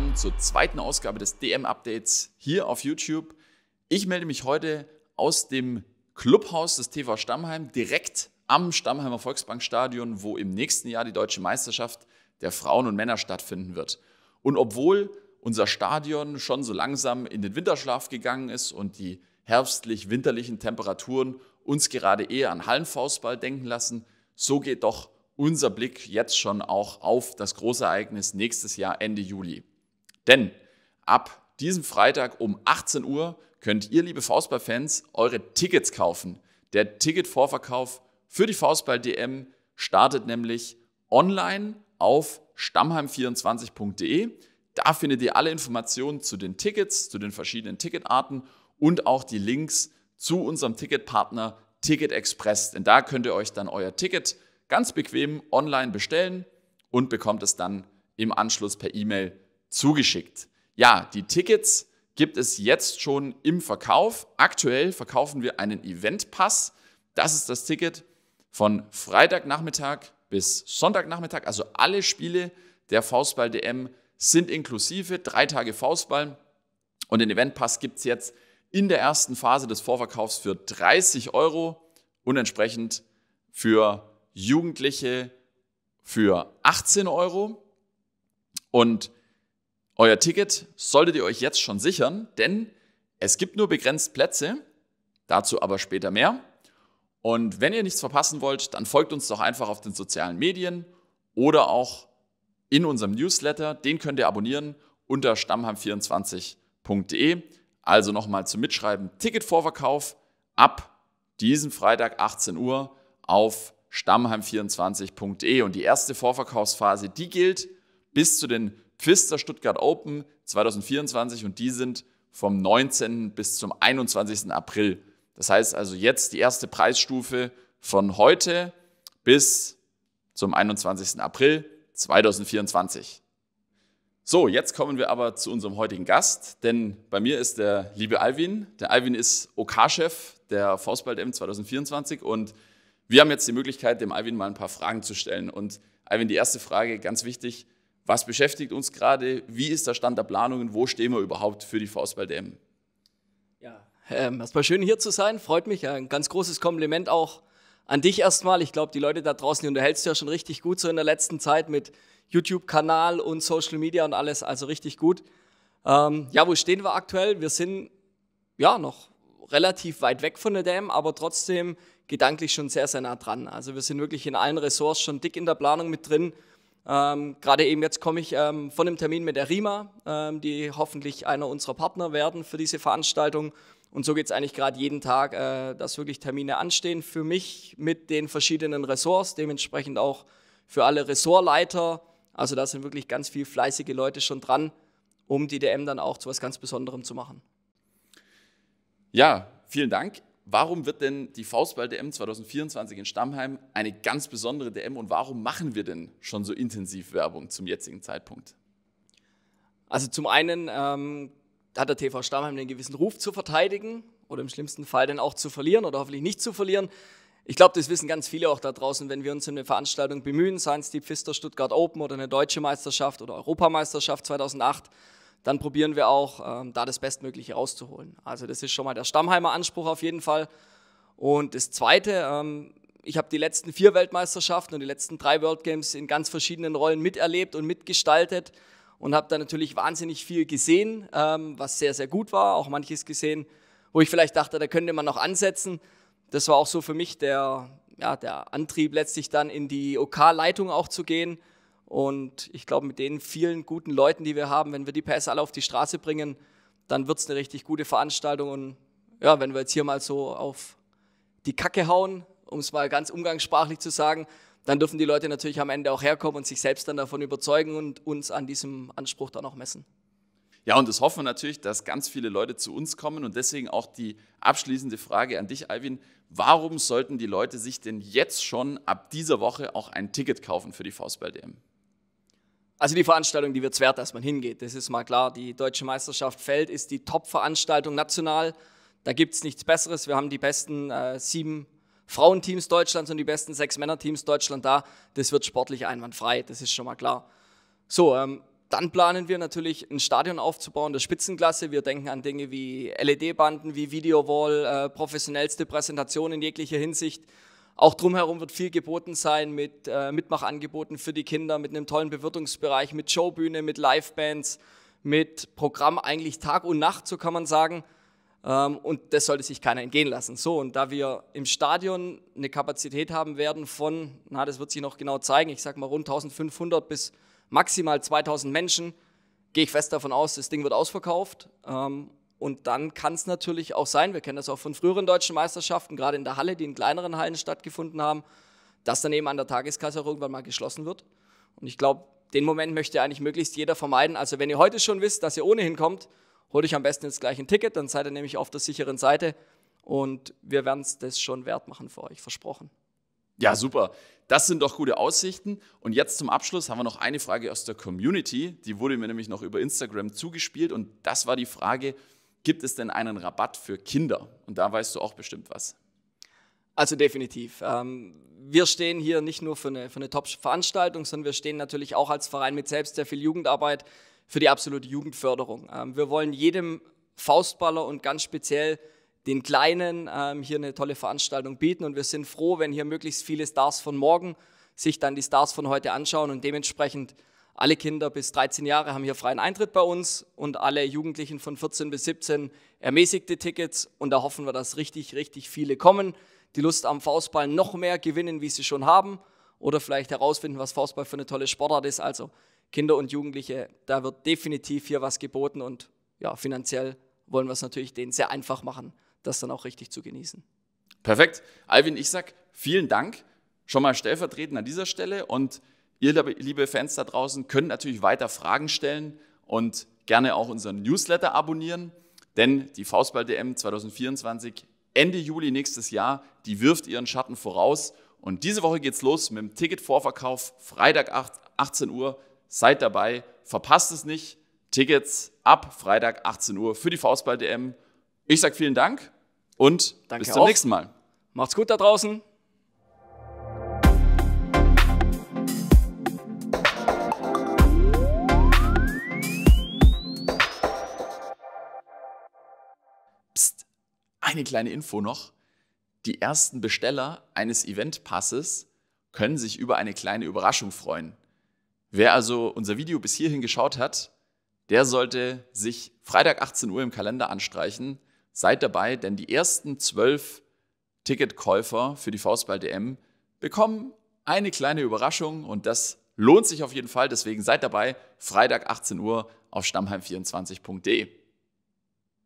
willkommen zur zweiten Ausgabe des DM Updates hier auf YouTube. Ich melde mich heute aus dem Clubhaus des TV Stammheim direkt am Stammheimer Volksbankstadion, wo im nächsten Jahr die deutsche Meisterschaft der Frauen und Männer stattfinden wird. Und obwohl unser Stadion schon so langsam in den Winterschlaf gegangen ist und die herbstlich-winterlichen Temperaturen uns gerade eher an Hallenfaustball denken lassen, so geht doch unser Blick jetzt schon auch auf das Großereignis nächstes Jahr Ende Juli. Denn ab diesem Freitag um 18 Uhr könnt ihr, liebe Faustball-Fans, eure Tickets kaufen. Der Ticketvorverkauf für die Faustball-DM startet nämlich online auf stammheim24.de. Da findet ihr alle Informationen zu den Tickets, zu den verschiedenen Ticketarten und auch die Links zu unserem Ticketpartner Ticket Express. Denn da könnt ihr euch dann euer Ticket ganz bequem online bestellen und bekommt es dann im Anschluss per E-Mail zugeschickt. Ja, die Tickets gibt es jetzt schon im Verkauf. Aktuell verkaufen wir einen Eventpass. Das ist das Ticket von Freitagnachmittag bis Sonntagnachmittag. Also alle Spiele der Faustball-DM sind inklusive. Drei Tage Faustball. Und den Eventpass gibt es jetzt in der ersten Phase des Vorverkaufs für 30 Euro und entsprechend für Jugendliche für 18 Euro. Und euer Ticket solltet ihr euch jetzt schon sichern, denn es gibt nur begrenzt Plätze, dazu aber später mehr. Und wenn ihr nichts verpassen wollt, dann folgt uns doch einfach auf den sozialen Medien oder auch in unserem Newsletter. Den könnt ihr abonnieren unter stammheim24.de. Also nochmal zum Mitschreiben: Ticketvorverkauf ab diesem Freitag 18 Uhr auf stammheim24.de. Und die erste Vorverkaufsphase, die gilt bis zu den Pfister Stuttgart Open 2024 und die sind vom 19. bis zum 21. April. Das heißt also jetzt die erste Preisstufe von heute bis zum 21. April 2024. So, jetzt kommen wir aber zu unserem heutigen Gast, denn bei mir ist der liebe Alvin. Der Alvin ist OK-Chef OK der Faustball M 2024 und wir haben jetzt die Möglichkeit, dem Alvin mal ein paar Fragen zu stellen. Und Alvin, die erste Frage, ganz wichtig, was beschäftigt uns gerade, wie ist der Stand der Planungen, wo stehen wir überhaupt für die Faustball DM? Ja, ähm, erstmal schön hier zu sein, freut mich. ein ganz großes Kompliment auch an dich erstmal. Ich glaube, die Leute da draußen, die unterhältst du ja schon richtig gut so in der letzten Zeit mit YouTube-Kanal und Social Media und alles, also richtig gut. Ähm, ja, wo stehen wir aktuell? Wir sind ja noch relativ weit weg von der Dam, aber trotzdem gedanklich schon sehr, sehr nah dran. Also wir sind wirklich in allen Ressorts schon dick in der Planung mit drin ähm, Gerade eben jetzt komme ich ähm, von einem Termin mit der RIMA, ähm, die hoffentlich einer unserer Partner werden für diese Veranstaltung. Und so geht es eigentlich gerade jeden Tag, äh, dass wirklich Termine anstehen für mich mit den verschiedenen Ressorts, dementsprechend auch für alle Ressortleiter. Also da sind wirklich ganz viel fleißige Leute schon dran, um die DM dann auch zu was ganz Besonderem zu machen. Ja, vielen Dank. Warum wird denn die Faustball-DM 2024 in Stammheim eine ganz besondere DM und warum machen wir denn schon so intensiv Werbung zum jetzigen Zeitpunkt? Also zum einen ähm, hat der TV Stammheim einen gewissen Ruf zu verteidigen oder im schlimmsten Fall dann auch zu verlieren oder hoffentlich nicht zu verlieren. Ich glaube, das wissen ganz viele auch da draußen, wenn wir uns in eine Veranstaltung bemühen, seien es die Pfister Stuttgart Open oder eine deutsche Meisterschaft oder Europameisterschaft 2008 dann probieren wir auch, ähm, da das Bestmögliche rauszuholen. Also das ist schon mal der Stammheimer Anspruch auf jeden Fall. Und das Zweite, ähm, ich habe die letzten vier Weltmeisterschaften und die letzten drei World Games in ganz verschiedenen Rollen miterlebt und mitgestaltet und habe da natürlich wahnsinnig viel gesehen, ähm, was sehr, sehr gut war. Auch manches gesehen, wo ich vielleicht dachte, da könnte man noch ansetzen. Das war auch so für mich der, ja, der Antrieb, letztlich dann in die OK-Leitung auch zu gehen und ich glaube, mit den vielen guten Leuten, die wir haben, wenn wir die PS alle auf die Straße bringen, dann wird es eine richtig gute Veranstaltung. Und ja, wenn wir jetzt hier mal so auf die Kacke hauen, um es mal ganz umgangssprachlich zu sagen, dann dürfen die Leute natürlich am Ende auch herkommen und sich selbst dann davon überzeugen und uns an diesem Anspruch dann auch messen. Ja, und das hoffen wir natürlich, dass ganz viele Leute zu uns kommen und deswegen auch die abschließende Frage an dich, Alvin. Warum sollten die Leute sich denn jetzt schon ab dieser Woche auch ein Ticket kaufen für die Faustball-DM? Also die Veranstaltung, die wird es wert, dass man hingeht, das ist mal klar. Die Deutsche Meisterschaft Feld ist die Top-Veranstaltung national. Da gibt es nichts Besseres. Wir haben die besten äh, sieben Frauenteams Deutschlands und die besten sechs Männerteams Deutschland da. Das wird sportlich einwandfrei, das ist schon mal klar. So, ähm, dann planen wir natürlich ein Stadion aufzubauen der Spitzenklasse. Wir denken an Dinge wie LED-Banden, wie Videowall, äh, professionellste Präsentation in jeglicher Hinsicht. Auch drumherum wird viel geboten sein mit äh, Mitmachangeboten für die Kinder, mit einem tollen Bewirtungsbereich, mit Showbühne, mit Livebands, mit Programm eigentlich Tag und Nacht, so kann man sagen. Ähm, und das sollte sich keiner entgehen lassen. So, und da wir im Stadion eine Kapazität haben werden von, na, das wird sich noch genau zeigen, ich sag mal rund 1500 bis maximal 2000 Menschen, gehe ich fest davon aus, das Ding wird ausverkauft. Ähm, und dann kann es natürlich auch sein, wir kennen das auch von früheren deutschen Meisterschaften, gerade in der Halle, die in kleineren Hallen stattgefunden haben, dass dann eben an der Tageskasse auch irgendwann mal geschlossen wird. Und ich glaube, den Moment möchte eigentlich möglichst jeder vermeiden. Also wenn ihr heute schon wisst, dass ihr ohnehin kommt, holt euch am besten jetzt gleich ein Ticket, dann seid ihr nämlich auf der sicheren Seite und wir werden es das schon wert machen für euch, versprochen. Ja, super. Das sind doch gute Aussichten. Und jetzt zum Abschluss haben wir noch eine Frage aus der Community. Die wurde mir nämlich noch über Instagram zugespielt. Und das war die Frage, gibt es denn einen Rabatt für Kinder? Und da weißt du auch bestimmt was. Also definitiv. Ähm, wir stehen hier nicht nur für eine, für eine Top-Veranstaltung, sondern wir stehen natürlich auch als Verein mit selbst sehr viel Jugendarbeit für die absolute Jugendförderung. Ähm, wir wollen jedem Faustballer und ganz speziell den Kleinen ähm, hier eine tolle Veranstaltung bieten und wir sind froh, wenn hier möglichst viele Stars von morgen sich dann die Stars von heute anschauen und dementsprechend alle Kinder bis 13 Jahre haben hier freien Eintritt bei uns und alle Jugendlichen von 14 bis 17 ermäßigte Tickets. Und da hoffen wir, dass richtig, richtig viele kommen, die Lust am Faustball noch mehr gewinnen, wie sie schon haben. Oder vielleicht herausfinden, was Faustball für eine tolle Sportart ist. Also Kinder und Jugendliche, da wird definitiv hier was geboten. Und ja, finanziell wollen wir es natürlich denen sehr einfach machen, das dann auch richtig zu genießen. Perfekt. Alvin, ich sag vielen Dank schon mal stellvertretend an dieser Stelle und Ihr, liebe Fans da draußen, könnt natürlich weiter Fragen stellen und gerne auch unseren Newsletter abonnieren, denn die Faustball-DM 2024 Ende Juli nächstes Jahr, die wirft ihren Schatten voraus. Und diese Woche geht's los mit dem Ticketvorverkauf, Freitag 8, 18 Uhr. Seid dabei, verpasst es nicht. Tickets ab Freitag 18 Uhr für die Faustball-DM. Ich sage vielen Dank und Danke bis zum auch. nächsten Mal. Macht's gut da draußen. Psst, eine kleine Info noch. Die ersten Besteller eines Eventpasses können sich über eine kleine Überraschung freuen. Wer also unser Video bis hierhin geschaut hat, der sollte sich Freitag 18 Uhr im Kalender anstreichen. Seid dabei, denn die ersten zwölf Ticketkäufer für die Faustball-DM bekommen eine kleine Überraschung und das lohnt sich auf jeden Fall. Deswegen seid dabei, Freitag 18 Uhr auf stammheim24.de.